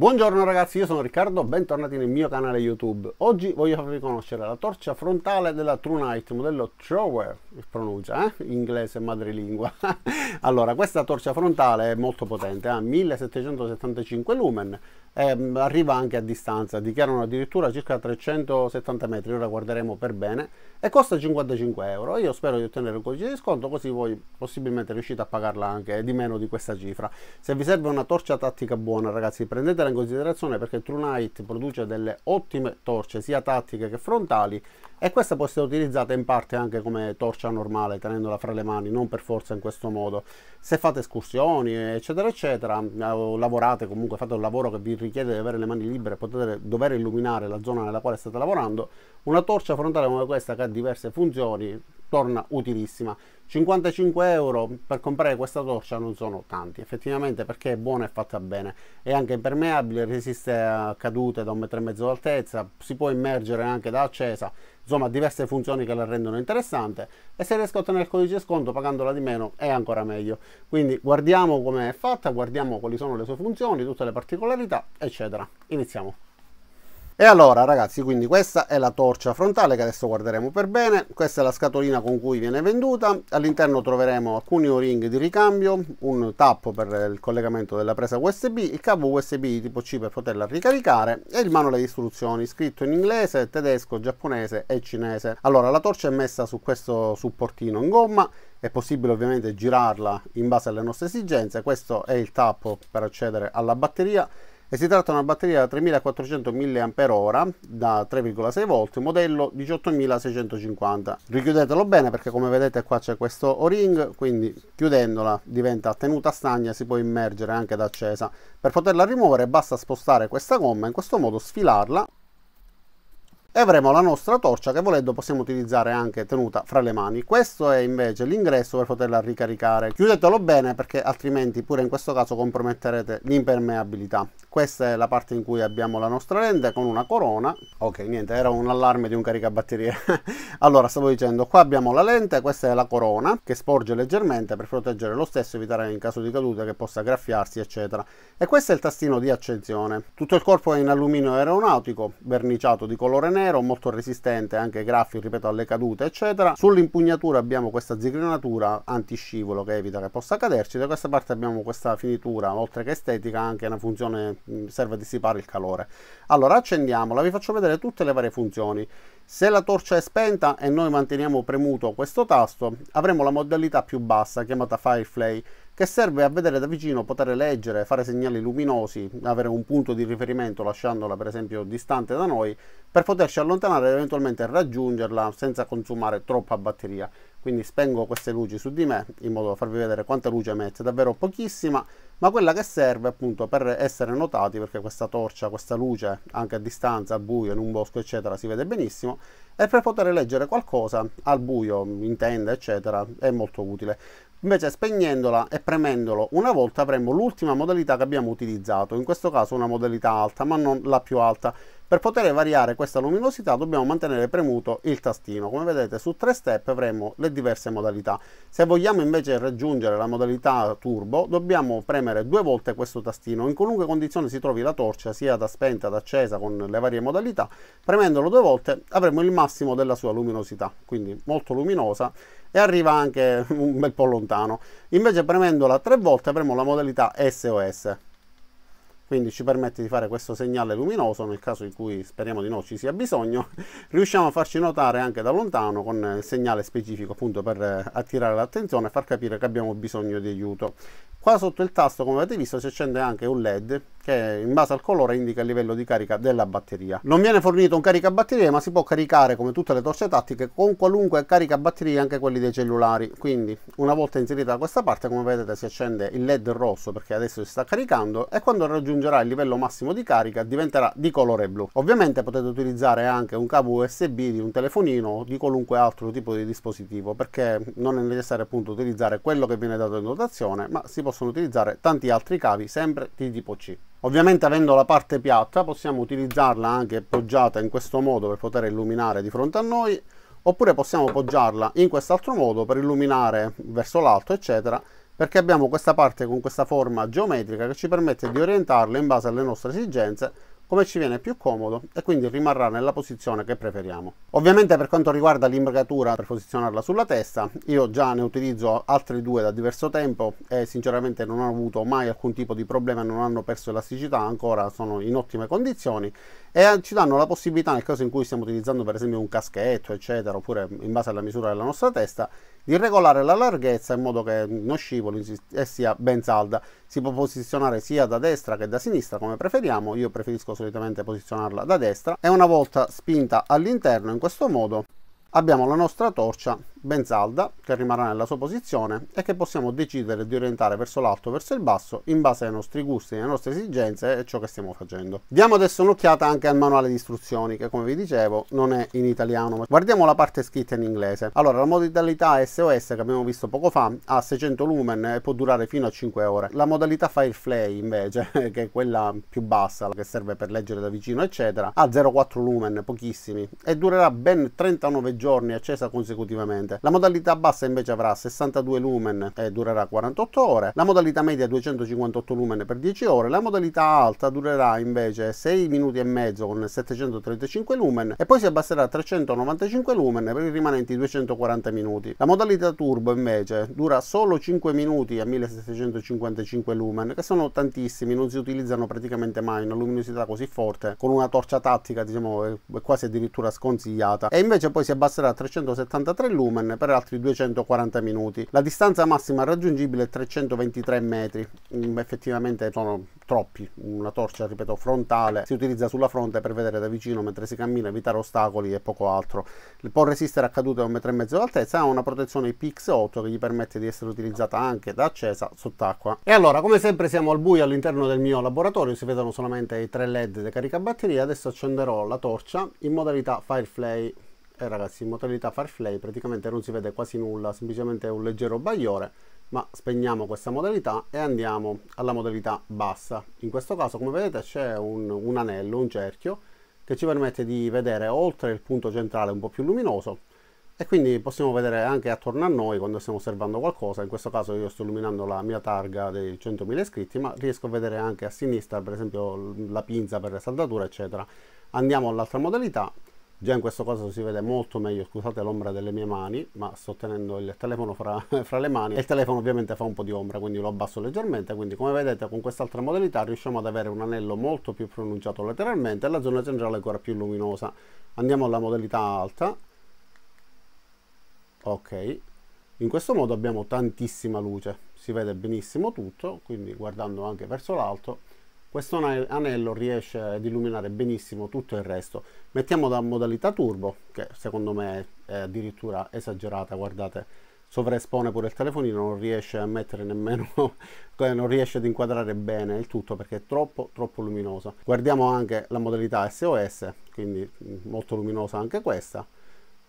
Buongiorno ragazzi, io sono Riccardo, bentornati nel mio canale YouTube. Oggi voglio farvi conoscere la torcia frontale della True Night modello Thrower, pronuncia eh? inglese madrelingua. allora, questa torcia frontale è molto potente, ha 1775 lumen, ehm, arriva anche a distanza, dichiarano addirittura circa 370 metri, ora guarderemo per bene, e costa 55 euro. Io spero di ottenere un codice di sconto così voi possibilmente riuscite a pagarla anche di meno di questa cifra. Se vi serve una torcia tattica buona ragazzi prendetela in considerazione perché True Night produce delle ottime torce sia tattiche che frontali e questa può essere utilizzata in parte anche come torcia normale tenendola fra le mani non per forza in questo modo se fate escursioni eccetera eccetera eh, lavorate comunque fate un lavoro che vi richiede di avere le mani libere e poter dover illuminare la zona nella quale state lavorando, una torcia frontale come questa che ha diverse funzioni torna utilissima 55 euro per comprare questa torcia non sono tanti effettivamente perché è buona e fatta bene è anche impermeabile resiste a cadute da un metro e mezzo d'altezza si può immergere anche da accesa insomma diverse funzioni che la rendono interessante e se riesco a ottenere il codice sconto pagandola di meno è ancora meglio quindi guardiamo come è fatta guardiamo quali sono le sue funzioni tutte le particolarità eccetera iniziamo e allora ragazzi, quindi questa è la torcia frontale che adesso guarderemo per bene, questa è la scatolina con cui viene venduta, all'interno troveremo alcuni o-ring di ricambio, un tappo per il collegamento della presa USB, il cavo USB tipo C per poterla ricaricare e il manuale di istruzioni scritto in inglese, tedesco, giapponese e cinese. Allora la torcia è messa su questo supportino in gomma, è possibile ovviamente girarla in base alle nostre esigenze, questo è il tappo per accedere alla batteria e si tratta di una batteria da 3400 mAh da 3,6 V, modello 18650 richiudetelo bene perché come vedete qua c'è questo o-ring quindi chiudendola diventa tenuta stagna e si può immergere anche da accesa per poterla rimuovere basta spostare questa gomma in questo modo sfilarla e avremo la nostra torcia che volendo possiamo utilizzare anche tenuta fra le mani questo è invece l'ingresso per poterla ricaricare chiudetelo bene perché altrimenti pure in questo caso comprometterete l'impermeabilità questa è la parte in cui abbiamo la nostra lente con una corona ok niente era un allarme di un caricabatterie allora stavo dicendo qua abbiamo la lente questa è la corona che sporge leggermente per proteggere lo stesso evitare in caso di caduta che possa graffiarsi eccetera e questo è il tastino di accensione tutto il corpo è in alluminio aeronautico verniciato di colore nero nero, molto resistente anche ai graffi, ripeto, alle cadute, eccetera. Sull'impugnatura abbiamo questa zigrinatura antiscivolo che evita che possa caderci. Da questa parte abbiamo questa finitura, oltre che estetica, anche una funzione serve a dissipare il calore. Allora accendiamola, vi faccio vedere tutte le varie funzioni. Se la torcia è spenta e noi manteniamo premuto questo tasto, avremo la modalità più bassa chiamata Firefly che serve a vedere da vicino, poter leggere, fare segnali luminosi, avere un punto di riferimento lasciandola per esempio distante da noi, per poterci allontanare ed eventualmente raggiungerla senza consumare troppa batteria. Quindi spengo queste luci su di me in modo da farvi vedere quanta luce emette, davvero pochissima, ma quella che serve appunto per essere notati, perché questa torcia, questa luce, anche a distanza, a buio, in un bosco, eccetera, si vede benissimo, e per poter leggere qualcosa al buio, in tenda, eccetera, è molto utile. Invece spegnendola e premendolo una volta avremo l'ultima modalità che abbiamo utilizzato, in questo caso una modalità alta ma non la più alta per poter variare questa luminosità dobbiamo mantenere premuto il tastino. Come vedete su tre step avremo le diverse modalità. Se vogliamo invece raggiungere la modalità turbo dobbiamo premere due volte questo tastino. In qualunque condizione si trovi la torcia sia da spenta ad accesa con le varie modalità premendolo due volte avremo il massimo della sua luminosità. Quindi molto luminosa e arriva anche un bel po' lontano. Invece premendola tre volte avremo la modalità SOS quindi ci permette di fare questo segnale luminoso nel caso in cui speriamo di no ci sia bisogno riusciamo a farci notare anche da lontano con il segnale specifico appunto per eh, attirare l'attenzione e far capire che abbiamo bisogno di aiuto qua sotto il tasto come avete visto si accende anche un led che in base al colore indica il livello di carica della batteria. Non viene fornito un caricabatterie ma si può caricare come tutte le torce tattiche con qualunque caricabatterie anche quelli dei cellulari. Quindi una volta inserita questa parte come vedete si accende il led rosso perché adesso si sta caricando e quando raggiungerà il livello massimo di carica diventerà di colore blu. Ovviamente potete utilizzare anche un cavo USB di un telefonino o di qualunque altro tipo di dispositivo perché non è necessario appunto utilizzare quello che viene dato in dotazione ma si possono utilizzare tanti altri cavi sempre di tipo C. Ovviamente avendo la parte piatta possiamo utilizzarla anche poggiata in questo modo per poter illuminare di fronte a noi oppure possiamo poggiarla in quest'altro modo per illuminare verso l'alto eccetera perché abbiamo questa parte con questa forma geometrica che ci permette di orientarla in base alle nostre esigenze come ci viene più comodo e quindi rimarrà nella posizione che preferiamo. Ovviamente per quanto riguarda l'imbricatura per posizionarla sulla testa, io già ne utilizzo altri due da diverso tempo e sinceramente non ho avuto mai alcun tipo di problema, non hanno perso elasticità, ancora sono in ottime condizioni e eh, ci danno la possibilità nel caso in cui stiamo utilizzando per esempio un caschetto eccetera oppure in base alla misura della nostra testa di regolare la larghezza in modo che non scivoli e sia ben salda. Si può posizionare sia da destra che da sinistra come preferiamo, io preferisco solitamente posizionarla da destra e una volta spinta all'interno in questo modo abbiamo la nostra torcia ben salda, che rimarrà nella sua posizione e che possiamo decidere di orientare verso l'alto o verso il basso in base ai nostri gusti, alle nostre esigenze e ciò che stiamo facendo. Diamo adesso un'occhiata anche al manuale di istruzioni che come vi dicevo non è in italiano. Guardiamo la parte scritta in inglese. Allora la modalità SOS che abbiamo visto poco fa ha 600 lumen e può durare fino a 5 ore. La modalità Firefly invece, che è quella più bassa, che serve per leggere da vicino eccetera, ha 0,4 lumen, pochissimi e durerà ben 39 giorni accesa consecutivamente corrente. La modalità bassa invece avrà 62 lumen e durerà 48 ore, la modalità media 258 lumen per 10 ore, la modalità alta durerà invece 6 minuti e mezzo con 735 lumen e poi si abbasserà a 395 lumen per i rimanenti 240 minuti. La modalità turbo invece dura solo 5 minuti a 1755 lumen che sono tantissimi, non si utilizzano praticamente mai una luminosità così forte con una torcia tattica diciamo eh, quasi addirittura sconsigliata e invece poi si abbasserà a 373 lumen Grumman per altri 240 minuti. La distanza massima raggiungibile è 323 metri, mm, effettivamente sono troppi, una torcia ripeto frontale si utilizza sulla fronte per vedere da vicino mentre si cammina, evitare ostacoli e poco altro. Può resistere a cadute a un metro e mezzo d'altezza, ha una protezione IPX8 che gli permette di essere utilizzata anche da accesa sott'acqua. E allora come sempre siamo al buio all'interno del mio laboratorio, si vedono solamente i tre led da caricabatteria, adesso accenderò la torcia in modalità Firefly eh, ragazzi in modalità Firefly praticamente non si vede quasi nulla semplicemente un leggero bagliore ma spegniamo questa modalità e andiamo alla modalità bassa in questo caso come vedete c'è un, un anello un cerchio che ci permette di vedere oltre il punto centrale un po' più luminoso e quindi possiamo vedere anche attorno a noi quando stiamo osservando qualcosa in questo caso io sto illuminando la mia targa dei 100.000 iscritti ma riesco a vedere anche a sinistra per esempio la pinza per le saldature eccetera andiamo all'altra modalità già in questo caso si vede molto meglio scusate l'ombra delle mie mani ma sto tenendo il telefono fra, fra, le mani e il telefono ovviamente fa un po' di ombra quindi lo abbasso leggermente quindi come vedete con quest'altra modalità riusciamo ad avere un anello molto più pronunciato lateralmente e la zona centrale ancora più luminosa andiamo alla modalità alta ok in questo modo abbiamo tantissima luce si vede benissimo tutto quindi guardando anche verso l'alto questo anello riesce ad illuminare benissimo tutto il resto mettiamo da modalità turbo che secondo me è addirittura esagerata guardate sovraespone pure il telefonino non riesce a mettere nemmeno non riesce ad inquadrare bene il tutto perché è troppo troppo luminosa guardiamo anche la modalità SOS quindi mm, molto luminosa anche questa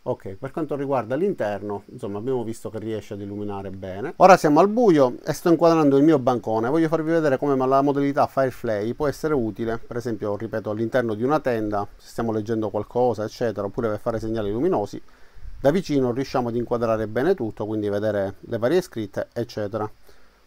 Ok, per quanto riguarda l'interno, insomma abbiamo visto che riesce ad illuminare bene. Ora siamo al buio e sto inquadrando il mio bancone. Voglio farvi vedere come la modalità Firefly può essere utile, per esempio, ripeto, all'interno di una tenda, se stiamo leggendo qualcosa, eccetera, oppure per fare segnali luminosi. Da vicino riusciamo ad inquadrare bene tutto, quindi vedere le varie scritte, eccetera.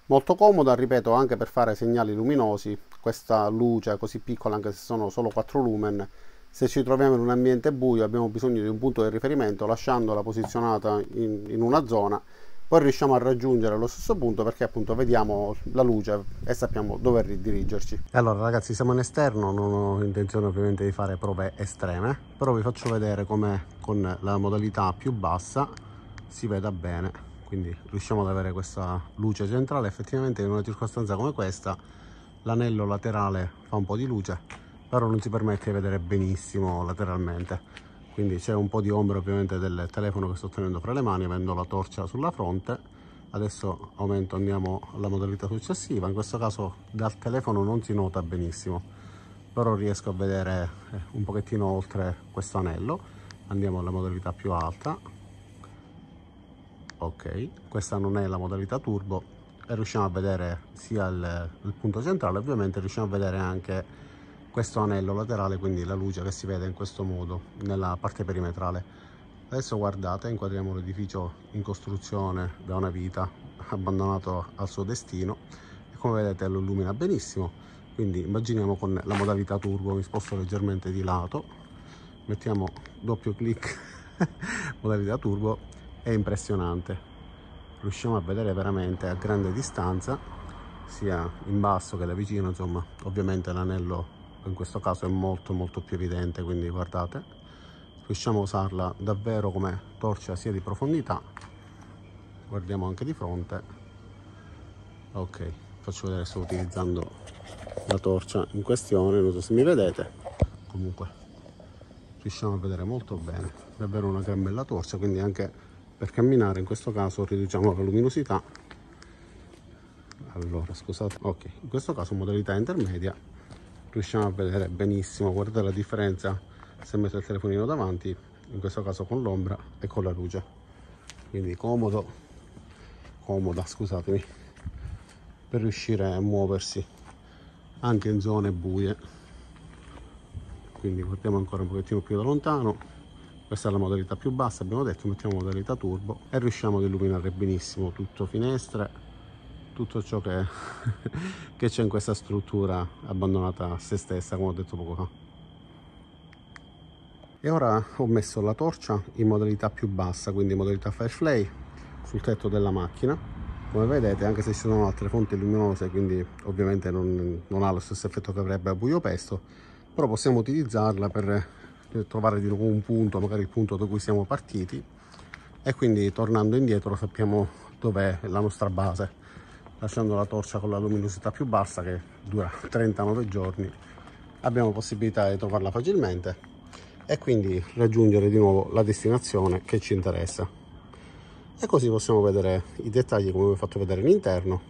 Molto comoda, ripeto, anche per fare segnali luminosi. Questa luce così piccola, anche se sono solo 4 lumen, se ci troviamo in un ambiente buio abbiamo bisogno di un punto di riferimento lasciandola posizionata in, in una zona poi riusciamo a raggiungere lo stesso punto perché appunto vediamo la luce e sappiamo dove ridirigerci allora ragazzi siamo in esterno non ho intenzione ovviamente di fare prove estreme però vi faccio vedere come con la modalità più bassa si veda bene quindi riusciamo ad avere questa luce centrale effettivamente in una circostanza come questa l'anello laterale fa un po' di luce però non si permette di vedere benissimo lateralmente quindi c'è un po' di ombra ovviamente del telefono che sto tenendo fra le mani avendo la torcia sulla fronte adesso aumento andiamo alla modalità successiva in questo caso dal telefono non si nota benissimo però riesco a vedere eh, un pochettino oltre questo anello andiamo alla modalità più alta ok questa non è la modalità turbo e riusciamo a vedere sia il, il punto centrale ovviamente riusciamo a vedere anche questo anello laterale, quindi la luce che si vede in questo modo nella parte perimetrale. Adesso guardate, inquadriamo l'edificio in costruzione da una vita, abbandonato al suo destino e come vedete lo illumina benissimo, quindi immaginiamo con la modalità turbo, mi sposto leggermente di lato, mettiamo doppio clic modalità turbo, è impressionante, riusciamo a vedere veramente a grande distanza, sia in basso che da vicino, insomma ovviamente l'anello in questo caso è molto molto più evidente quindi guardate riusciamo a usarla davvero come torcia sia di profondità guardiamo anche di fronte ok faccio vedere sto utilizzando la torcia in questione non so se mi vedete comunque riusciamo a vedere molto bene davvero una gran bella torcia quindi anche per camminare in questo caso riduciamo la luminosità allora scusate ok in questo caso modalità intermedia riusciamo a vedere benissimo guardate la differenza se metto il telefonino davanti in questo caso con l'ombra e con la luce quindi comodo comoda scusatemi per riuscire a muoversi anche in zone buie quindi guardiamo ancora un pochettino più da lontano questa è la modalità più bassa abbiamo detto mettiamo modalità turbo e riusciamo ad illuminare benissimo tutto finestre tutto ciò che c'è in questa struttura abbandonata a se stessa come ho detto poco fa e ora ho messo la torcia in modalità più bassa quindi in modalità Firefly sul tetto della macchina come vedete anche se ci sono altre fonti luminose quindi ovviamente non, non ha lo stesso effetto che avrebbe a buio pesto però possiamo utilizzarla per eh, trovare di nuovo un punto magari il punto da cui siamo partiti e quindi tornando indietro sappiamo dov'è la nostra base lasciando la torcia con la luminosità più bassa che dura 39 giorni abbiamo possibilità di trovarla facilmente e quindi raggiungere di nuovo la destinazione che ci interessa e così possiamo vedere i dettagli come vi ho fatto vedere all'interno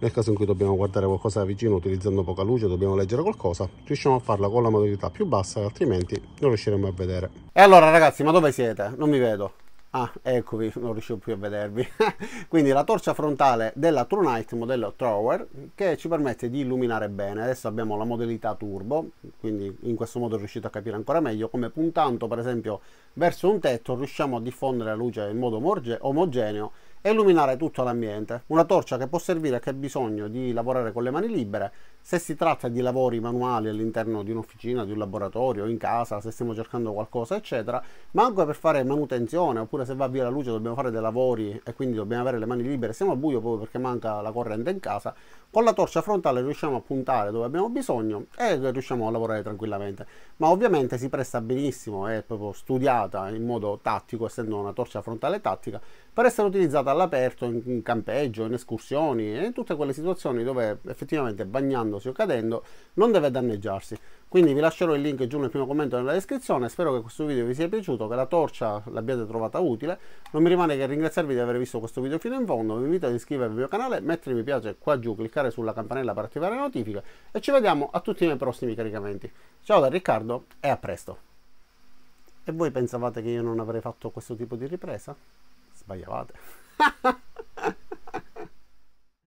nel caso in cui dobbiamo guardare qualcosa da vicino utilizzando poca luce dobbiamo leggere qualcosa riusciamo a farla con la modalità più bassa altrimenti non riusciremo a vedere e allora ragazzi ma dove siete? non mi vedo Ah, eccovi, non riuscivo più a vedervi. Quindi la torcia frontale della True Night modello Thrower che ci permette di illuminare bene. Adesso abbiamo la modalità turbo, quindi in questo modo riuscite a capire ancora meglio come puntando per esempio verso un tetto riusciamo a diffondere la luce in modo omogeneo e illuminare tutto l'ambiente. Una torcia che può servire a chi ha bisogno di lavorare con le mani libere se si tratta di lavori manuali all'interno di un'officina, di un laboratorio, in casa, se stiamo cercando qualcosa, eccetera, ma anche per fare manutenzione, oppure se va via la luce dobbiamo fare dei lavori e quindi dobbiamo avere le mani libere, siamo a buio proprio perché manca la corrente in casa, con la torcia frontale riusciamo a puntare dove abbiamo bisogno e riusciamo a lavorare tranquillamente. Ma ovviamente si presta benissimo, è proprio studiata in modo tattico, essendo una torcia frontale tattica, per essere utilizzata all'aperto in campeggio, in escursioni e in tutte quelle situazioni dove effettivamente bagnandosi o cadendo non deve danneggiarsi. Quindi vi lascerò il link giù nel primo commento nella descrizione, spero che questo video vi sia piaciuto, che la torcia l'abbiate trovata utile, non mi rimane che ringraziarvi di aver visto questo video fino in fondo, vi invito ad iscrivervi al mio canale, mettere mi piace qua giù, cliccare sulla campanella per attivare le notifiche e ci vediamo a tutti i miei prossimi caricamenti. Ciao da Riccardo e a presto! E voi pensavate che io non avrei fatto questo tipo di ripresa? まあいいや、わっ